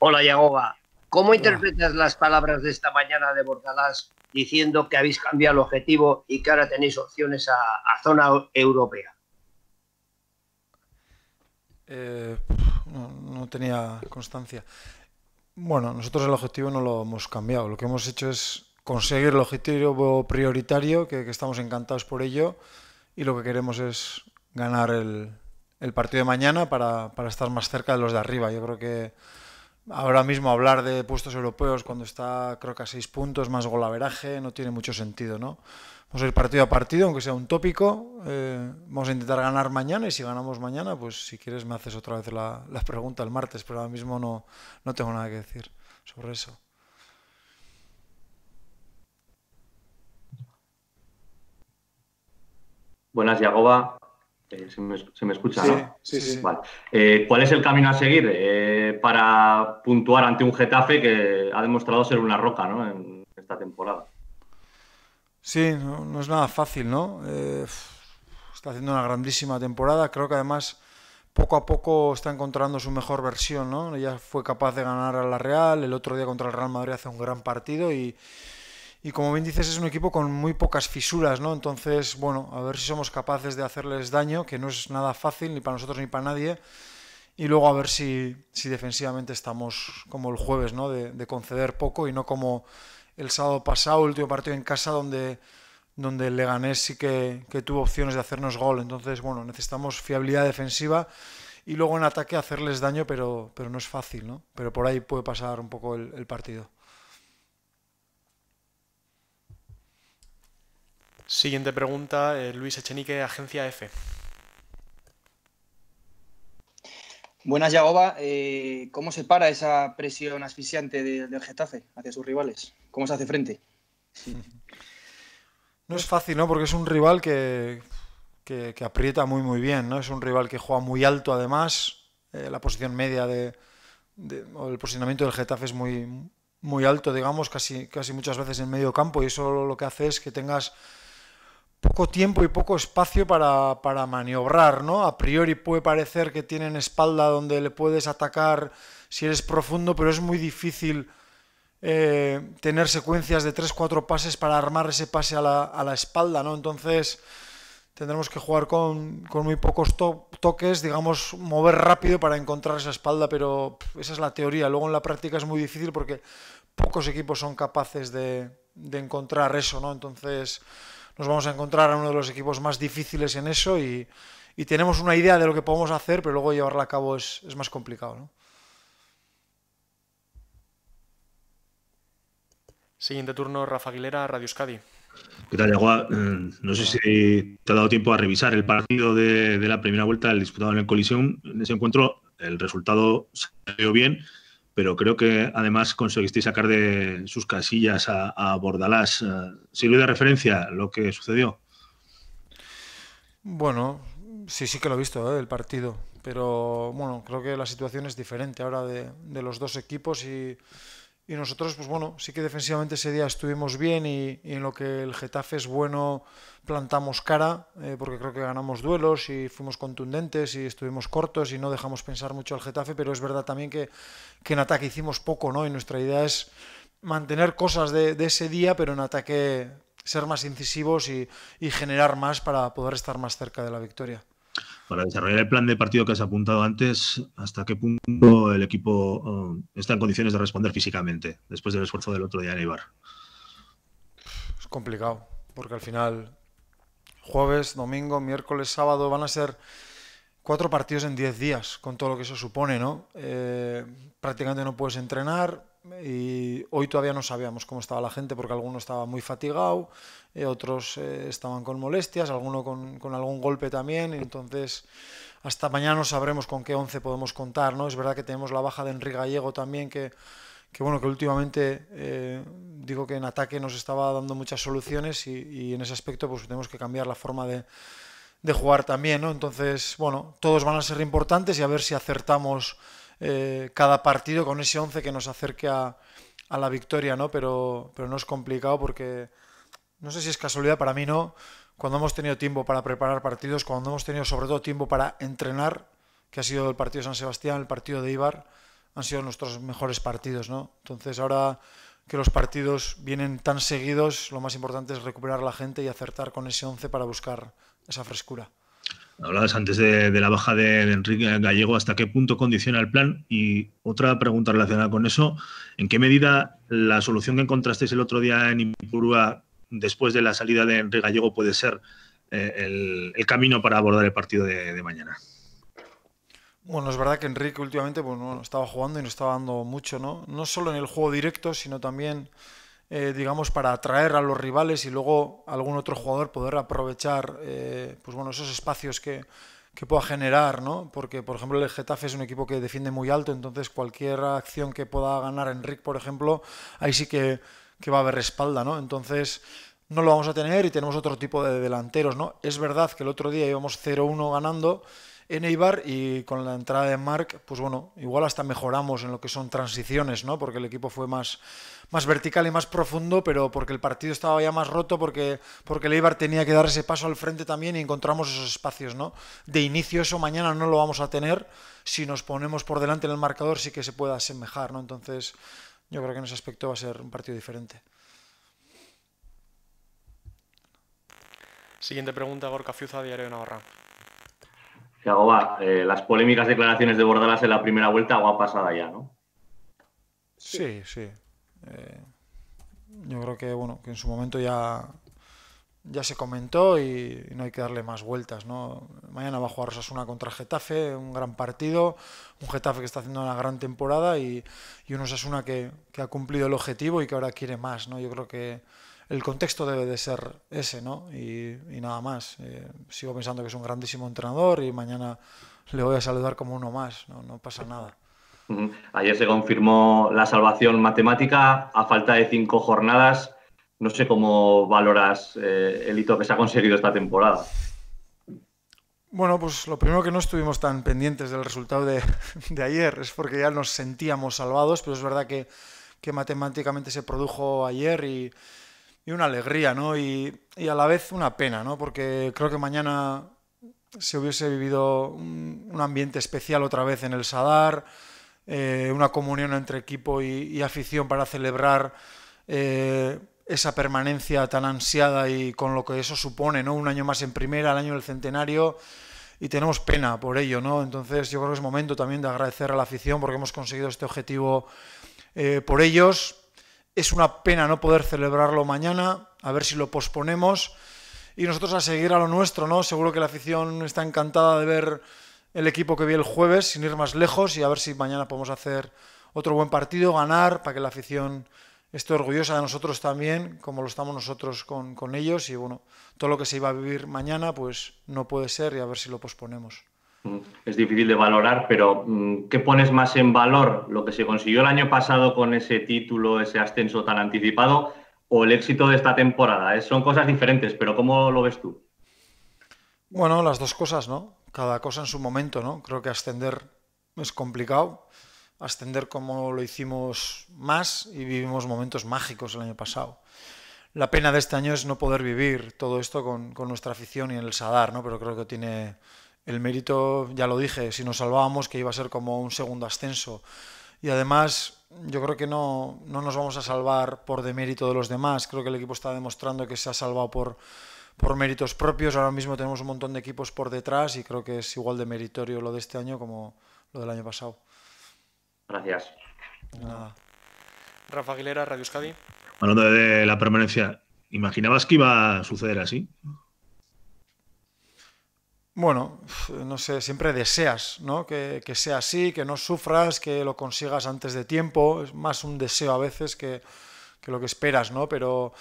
Hola, Yagoba. ¿Cómo interpretas las palabras de esta mañana de Bordalás diciendo que habéis cambiado el objetivo y que ahora tenéis opciones a, zona europea? Eh, no, tenía constancia. Bueno, nosotros el objetivo no lo hemos cambiado. Lo que hemos hecho es conseguir el objetivo prioritario, que, estamos encantados por ello, y lo que queremos es ganar el, partido de mañana para estar más cerca de los de arriba. Yo creo que Ahora mismo hablar de puestos europeos cuando está, creo que a seis puntos, más golaveraje, no tiene mucho sentido, ¿no? Vamos a ir partido a partido, aunque sea un tópico. Eh, vamos a intentar ganar mañana y si ganamos mañana, pues si quieres me haces otra vez la, la pregunta el martes, pero ahora mismo no, no tengo nada que decir sobre eso. Buenas, Yagoba se, me, escucha, ¿no? Sí, sí. Eh, ¿Cuál es el camino a seguir eh, para puntuar ante un Getafe que ha demostrado ser una roca ¿no? en esta temporada? Sí, no, es nada fácil, ¿no? Eh, está haciendo una grandísima temporada. Creo que además poco a poco está encontrando su mejor versión, ¿no? Ya fue capaz de ganar a la Real, el otro día contra el Real Madrid hace un gran partido y y como bien dices es un equipo con muy pocas fisuras, ¿no? Entonces, bueno, a ver si somos capaces de hacerles daño, que no es nada fácil ni para nosotros ni para nadie, y luego a ver si, si defensivamente estamos como el jueves, ¿no? De, conceder poco y no como el sábado pasado, el último partido en casa donde donde el Leganés sí que, tuvo opciones de hacernos gol. Entonces, bueno, necesitamos fiabilidad defensiva y luego en ataque hacerles daño, pero, pero no es fácil, ¿no? Pero por ahí puede pasar un poco el partido. Siguiente pregunta, eh, Luis Echenique, Agencia F. Buenas, Yagoba. Eh, ¿Cómo se para esa presión asfixiante del Getafe hacia sus rivales? ¿Cómo se hace frente? No es fácil, ¿no? Porque es un rival que, que, aprieta muy, muy bien, ¿no? Es un rival que juega muy alto, además. Eh, la posición media de, o el posicionamiento del Getafe es muy, muy alto, digamos, casi, casi muchas veces en medio campo, y eso lo que hace es que tengas poco tiempo y poco espacio para, para, maniobrar, ¿no? A priori puede parecer que tienen espalda donde le puedes atacar si eres profundo, pero es muy difícil eh, tener secuencias de 3-4 pases para armar ese pase a la, a la espalda, ¿no? Entonces tendremos que jugar con, con muy pocos toques, digamos, mover rápido para encontrar esa espalda, pero esa es la teoría. Luego en la práctica es muy difícil porque pocos equipos son capaces de, de encontrar eso, ¿no? Entonces nos vamos a encontrar a uno de los equipos más difíciles en eso y, tenemos una idea de lo que podemos hacer, pero luego llevarla a cabo es, más complicado. Siguiente turno, Rafa Aguilera, Radio Escadi. ¿Qué tal, Jaguar? Mm, no sé si te ha dado tiempo a revisar el partido de, de la primera vuelta, el disputado en el colisión. En ese encuentro, el resultado salió bien, pero creo que además conseguiste sacar de sus casillas a, a Bordalás. Eh, ¿Sirvió de referencia lo que sucedió? Bueno, sí, sí que lo he visto, eh, el partido. Pero bueno, creo que la situación es diferente ahora de, de los dos equipos y y nosotros, pues bueno, sí que defensivamente ese día estuvimos bien y, en lo que el Getafe es bueno plantamos cara, eh, porque creo que ganamos duelos y fuimos contundentes y estuvimos cortos y no dejamos pensar mucho al Getafe, pero es verdad también que, en ataque hicimos poco, ¿no? Y nuestra idea es mantener cosas de, ese día, pero en ataque ser más incisivos y generar más para poder estar más cerca de la victoria para desarrollar el plan de partido que has apuntado antes, ¿hasta qué punto el equipo eh, está en condiciones de responder físicamente después del esfuerzo del otro día en Ibar? Es complicado, porque al final jueves, domingo, miércoles, sábado van a ser cuatro partidos en diez días, con todo lo que eso supone, ¿no? Eh, prácticamente no puedes entrenar, y hoy todavía no sabíamos cómo estaba la gente porque alguno estaba muy fatigado, eh, otros eh, estaban con molestias, alguno con, con, algún golpe también, entonces hasta mañana no sabremos con qué 11 podemos contar, ¿no? Es verdad que tenemos la baja de Enrique Gallego también que, que bueno, que últimamente eh, digo que en ataque nos estaba dando muchas soluciones y, y en ese aspecto pues tenemos que cambiar la forma de, de jugar también, ¿no? Entonces, bueno, todos van a ser importantes y a ver si acertamos eh, cada partido con ese 11 que nos acerque a, la victoria, ¿no? Pero, pero no es complicado porque no sé si es casualidad, para mí no. Cuando hemos tenido tiempo para preparar partidos, cuando hemos tenido sobre todo tiempo para entrenar, que ha sido el partido de San Sebastián, el partido de Ibar, han sido nuestros mejores partidos, ¿no? Entonces ahora que los partidos vienen tan seguidos, lo más importante es recuperar la gente y acertar con ese 11 para buscar esa frescura. Hablabas antes de, la baja de, Enrique Gallego, ¿hasta qué punto condiciona el plan? Y otra pregunta relacionada con eso, ¿en qué medida la solución que encontrasteis el otro día en Impurúa después de la salida de Enrique Gallego puede ser eh, el, camino para abordar el partido de, mañana? Bueno, es verdad que Enrique últimamente bueno, pues, estaba jugando y no estaba dando mucho, ¿no? No solo en el juego directo, sino también eh, digamos, para atraer a los rivales y luego algún otro jugador poder aprovechar eh, pues bueno, esos espacios que, que pueda generar, ¿no? Porque, por ejemplo, el Getafe es un equipo que defiende muy alto, entonces cualquier acción que pueda ganar Enric, por ejemplo, ahí sí que, que va a haber espalda, ¿no? Entonces no lo vamos a tener y tenemos otro tipo de delanteros, ¿no? Es verdad que el otro día íbamos 0-1 ganando en Eibar y con la entrada de Mark, pues bueno, igual hasta mejoramos en lo que son transiciones, ¿no? Porque el equipo fue más, más vertical y más profundo, pero porque el partido estaba ya más roto, porque, porque el Eibar tenía que dar ese paso al frente también y encontramos esos espacios, ¿no? De inicio eso mañana no lo vamos a tener, si nos ponemos por delante en el marcador sí que se puede asemejar, ¿no? Entonces yo creo que en ese aspecto va a ser un partido diferente. Siguiente pregunta, Gorka Fiuza, Diario de Navarra. Que agoba, eh, las polémicas declaraciones de Bordalas en la primera vuelta ha pasada ya, ¿no? Sí, sí. Eh, yo creo que bueno, que en su momento ya, ya se comentó y, no hay que darle más vueltas, ¿no? Mañana va a jugar Osasuna contra Getafe, un gran partido, un Getafe que está haciendo una gran temporada y, y un Osasuna que, que ha cumplido el objetivo y que ahora quiere más, ¿no? Yo creo que el contexto debe de ser ese, ¿no? Y, nada más. Eh, sigo pensando que es un grandísimo entrenador y mañana le voy a saludar como uno más, no, pasa nada. Ayer se confirmó la salvación matemática a falta de cinco jornadas. No sé cómo valoras eh, el hito que se ha conseguido esta temporada. Bueno, pues lo primero que no estuvimos tan pendientes del resultado de, ayer es porque ya nos sentíamos salvados, pero es verdad que matemáticamente se produjo ayer y, y una alegría, ¿no? Y, y, a la vez una pena, ¿no? Porque creo que mañana se hubiese vivido un, ambiente especial otra vez en el Sadar, eh, una comunión entre equipo y, afición para celebrar eh, esa permanencia tan ansiada y con lo que eso supone, ¿no? Un año más en primera, el año del centenario. Y tenemos pena por ello, ¿no? Entonces yo creo que es momento también de agradecer a la afición porque hemos conseguido este objetivo eh, por ellos, es una pena no poder celebrarlo mañana, a ver si lo posponemos. Y nosotros a seguir a lo nuestro, ¿no? Seguro que la afición está encantada de ver el equipo que vi el jueves, sin ir más lejos, y a ver si mañana podemos hacer otro buen partido, ganar, para que la afición esté orgullosa de nosotros también, como lo estamos nosotros con, con ellos. Y bueno, todo lo que se iba a vivir mañana, pues no puede ser, y a ver si lo posponemos. Mm, es difícil de valorar, pero mm, ¿qué pones más en valor? ¿Lo que se consiguió el año pasado con ese título, ese ascenso tan anticipado, o el éxito de esta temporada? Son cosas diferentes, pero ¿cómo lo ves tú? Bueno, las dos cosas, ¿no? Cada cosa en su momento, ¿no? Creo que ascender es complicado. Ascender como lo hicimos más y vivimos momentos mágicos el año pasado la pena de este año es no poder vivir todo esto con, nuestra afición y en el Sadar, ¿no? Pero creo que tiene el mérito, ya lo dije, si nos salvábamos, que iba a ser como un segundo ascenso. Y además, yo creo que no, nos vamos a salvar por demérito de los demás. Creo que el equipo está demostrando que se ha salvado por, por méritos propios. Ahora mismo tenemos un montón de equipos por detrás y creo que es igual de meritorio lo de este año como lo del año pasado. Gracias. Rafa Aguilera, Radio Euskadi. Hablando de la permanencia, ¿imaginabas que iba a suceder así? bueno, no sé, siempre deseas que, sea así, que no sufras, que lo consigas antes de tiempo. Es más un deseo a veces que, lo que esperas, ¿no? Pero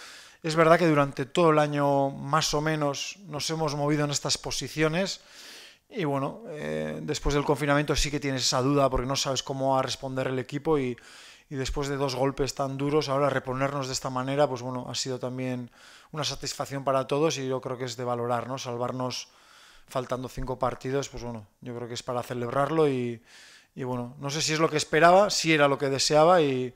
es verdad que durante todo el año más o menos nos hemos movido en estas posiciones. Y bueno, eh, después del confinamiento sí que tienes esa duda porque no sabes cómo va a responder el equipo y, después de dos golpes tan duros, ahora reponernos de esta manera, pues bueno, ha sido también una satisfacción para todos y yo creo que es de valorar, ¿no? Salvarnos faltando cinco partidos, pues bueno, yo creo que es para celebrarlo y, bueno, no sé si es lo que esperaba, si era lo que deseaba y,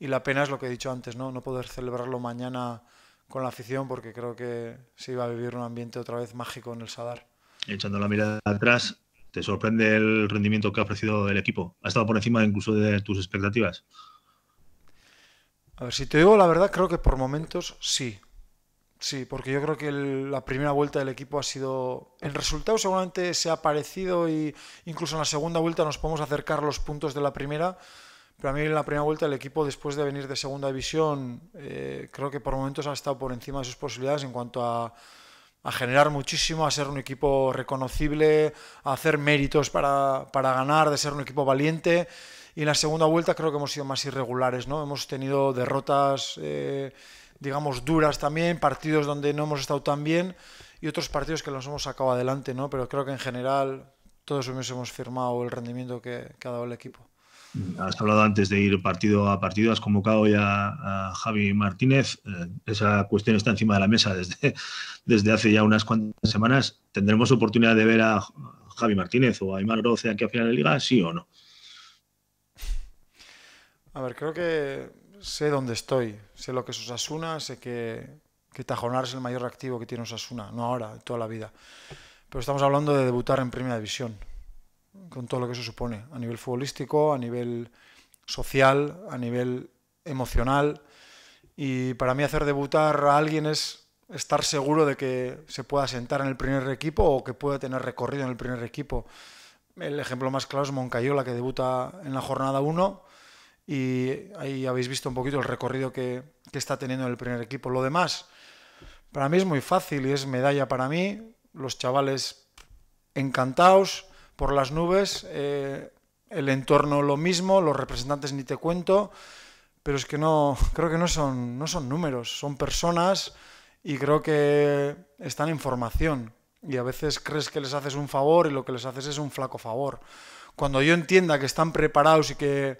la pena es lo que he dicho antes, ¿no? No poder celebrarlo mañana con la afición porque creo que se iba a vivir un ambiente otra vez mágico en el Sadar. Echando la mirada atrás, ¿te sorprende el rendimiento que ha ofrecido el equipo? ¿Ha estado por encima incluso de tus expectativas? A ver, si te digo la verdad, creo que por momentos sí. Sí, porque yo creo que la primera vuelta del equipo ha sido. El resultado, seguramente se ha parecido, y incluso en la segunda vuelta nos podemos acercar los puntos de la primera. Pero a mí en la primera vuelta el equipo, después de venir de segunda división, eh, creo que por momentos ha estado por encima de sus posibilidades en cuanto a, generar muchísimo, a ser un equipo reconocible, a hacer méritos para, para, ganar, de ser un equipo valiente. Y en la segunda vuelta creo que hemos sido más irregulares, ¿no? Hemos tenido derrotas. Eh, digamos, duras también, partidos donde no hemos estado tan bien y otros partidos que los hemos sacado adelante, ¿no? Pero creo que en general todos hemos firmado el rendimiento que, ha dado el equipo. Mm, has hablado antes de ir partido a partido, has convocado ya a Javi Martínez. Eh, esa cuestión está encima de la mesa desde, desde hace ya unas cuantas semanas. ¿Tendremos oportunidad de ver a Javi Martínez o a Imar Roce aquí a final de liga, sí o no? A ver, creo que sé dónde estoy, sé lo que es Osasuna, sé que, que Tajonar es el mayor activo que tiene Osasuna, no ahora, toda la vida. Pero estamos hablando de debutar en Primera División, con todo lo que eso supone, a nivel futbolístico, a nivel social, a nivel emocional. Y para mí hacer debutar a alguien es estar seguro de que se pueda sentar en el primer equipo o que pueda tener recorrido en el primer equipo. El ejemplo más claro es Moncayola, que debuta en la jornada 1 y ahí habéis visto un poquito el recorrido que, está teniendo el primer equipo. Lo demás, para mí es muy fácil y es medalla para mí. Los chavales encantados por las nubes, eh, el entorno lo mismo, los representantes ni te cuento, pero es que no, creo que no son, no son números, son personas y creo que están en formación. Y a veces crees que les haces un favor y lo que les haces es un flaco favor. Cuando yo entienda que están preparados y que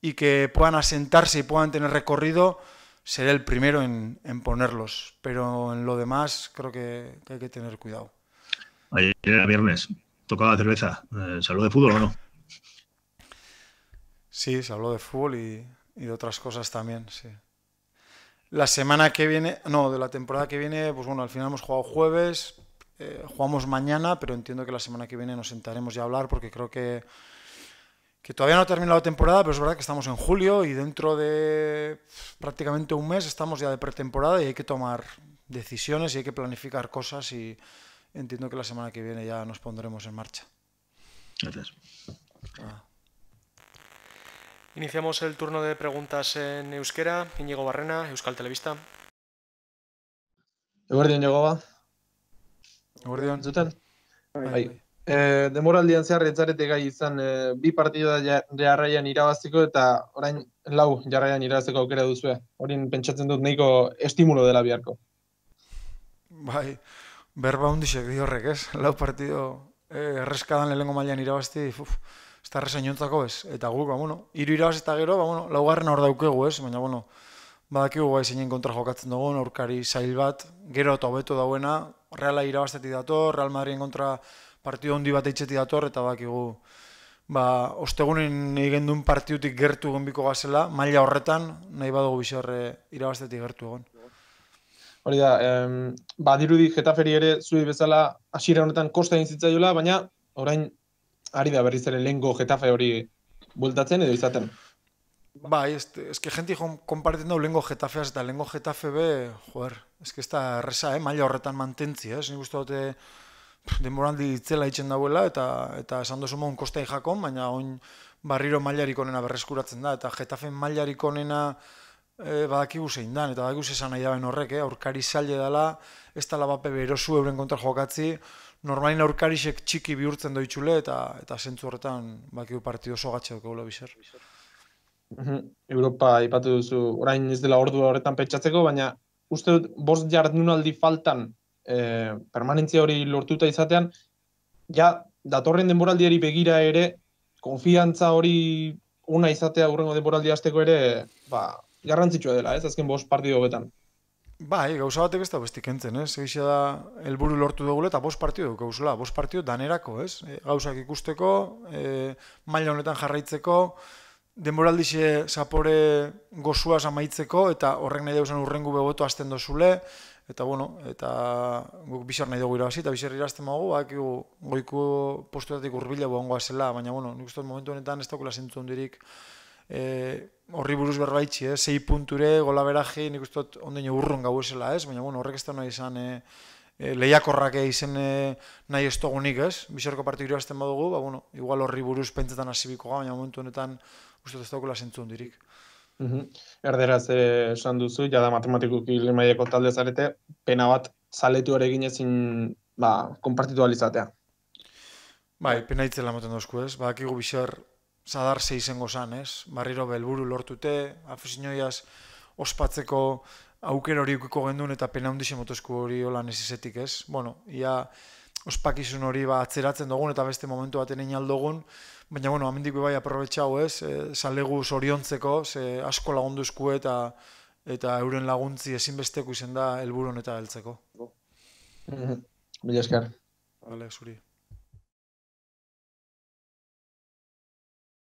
y que puedan asentarse y puedan tener recorrido, seré el primero en, ponerlos. Pero en lo demás creo que, hay que tener cuidado. Ayer era viernes, tocaba cerveza. Eh, ¿Se habló de fútbol o no? Sí, se habló de fútbol y, de otras cosas también, sí. La semana que viene, no, de la temporada que viene, pues bueno, al final hemos jugado jueves, eh, jugamos mañana, pero entiendo que la semana que viene nos sentaremos ya hablar porque creo que que todavía no ha terminado la temporada, pero es verdad que estamos en julio y dentro de prácticamente un mes estamos ya de pretemporada y hay que tomar decisiones y hay que planificar cosas y entiendo que la semana que viene ya nos pondremos en marcha. Gracias. Iniciamos el turno de preguntas en euskera. Íñigo Barrena, Euskal Televista. Eguardion, Llegoba. Eguardion. ahí. E, eh, demoraldian zehar gai izan e, bi partido da jarraian irabaziko eta orain lau jarraian irabaziko aukera duzue. Horin pentsatzen dut nahiko estimulo dela biharko. Bai, berba hundisek di horrek, ez? Lau partido eh, erreskadan lehenko mailan irabazti, uf, ez da ez? Eta guk, ba, bueno, iru irabaz eta gero, ba, bueno, laugarren hor daukegu, ez? Baina, bueno, badakigu bai zinen kontra jokatzen dugu, aurkari zail bat, gero eta hobeto dauena, reala irabaztetik dator, real Madrien kontra partidu handi bat eitzeti dator eta bakigu ba, ostegunen egin duen partidutik gertu gonbiko gazela, maila horretan, nahi badugu bizarre irabaztetik gertu egon. Hori da, em, ba, dirudi ere zui bezala hasiera honetan kosta egin baina orain ari da berriz ere lehenko getafe hori bueltatzen edo izaten. Ba, ezke eske jenti jo, dau lengo getafe eta lengo getafe be, joer, eske ez da erresa, eh, maila horretan mantentzi, eh, nik uste dute, demoraldi itzela itzen dagoela eta eta esan dozu mon kostai jakon baina orain barriro mailarik honena berreskuratzen da eta Getafe mailarik honena eh, badakigu zein dan eta badakigu esan nahi daen horrek eh aurkari zaile dela ez da labape berosu euren kontra jokatzi normalin aurkarisek txiki bihurtzen do itzule eta eta sentzu horretan badakigu partidu oso gatzak gola bisar mhm, Europa ipatu duzu orain ez dela ordua horretan pentsatzeko baina uste dut 5 jardunaldi faltan e, permanentzia hori lortuta izatean, ja, datorren denboraldiari begira ere, konfiantza hori una izatea urrengo denboraldi hasteko ere, ba, garrantzitsua dela, ez, azken bost partidu betan. Bai, gauza batek ez da besti kentzen, ez? Egisa da, elburu lortu dugu eta bost partidu gauzela, bost partidu danerako, ez? E, gauzak ikusteko, e, maila honetan jarraitzeko, denboraldixe zapore gozua amaitzeko eta horrek nahi dauzen urrengu beboto azten dozule, eta bueno, eta guk bizar nahi dugu irabazi, eta bizar irazten mago, bak, goiko posturatik urbila boangoa zela, baina bueno, nik uste momentu honetan ez daukela zentu hondirik e, eh, horri buruz berbaitxi, eh? zei punture, gola beraji, nik uste dut ondaino urrun gau esela, ez? baina bueno, horrek ez da nahi izan, e, e, izen e, nahi ez nik ez? Bizarko partik irazten badugu, ba, bueno, igual horri buruz pentsetan hasibiko ga, baina momentu honetan uste dut ez daukela zentu hondirik. Mhm. Erderaz eh, esan duzu, jada matematikuki limaileko talde zarete, pena bat zaletu hori egin ezin, ba, konpartitu alizatea. Bai, pena itzela moten dozku ez, ba, akigu bizar, zadar ze izango zan ez, barriro belburu lortute, afizinoiaz, ospatzeko auker hori ukiko gendun eta pena hundi motozku hori holan ez izetik ez. Bueno, ia, ospakizun hori ba, atzeratzen dugun eta beste momentu baten egin aldogun, baina bueno, amendik bai aprobetsa ez, e, salegu zoriontzeko, ze asko lagunduzku eta eta euren laguntzi ezinbesteko izen da elburon eta eltzeko. Mila eskar. Hale, zuri.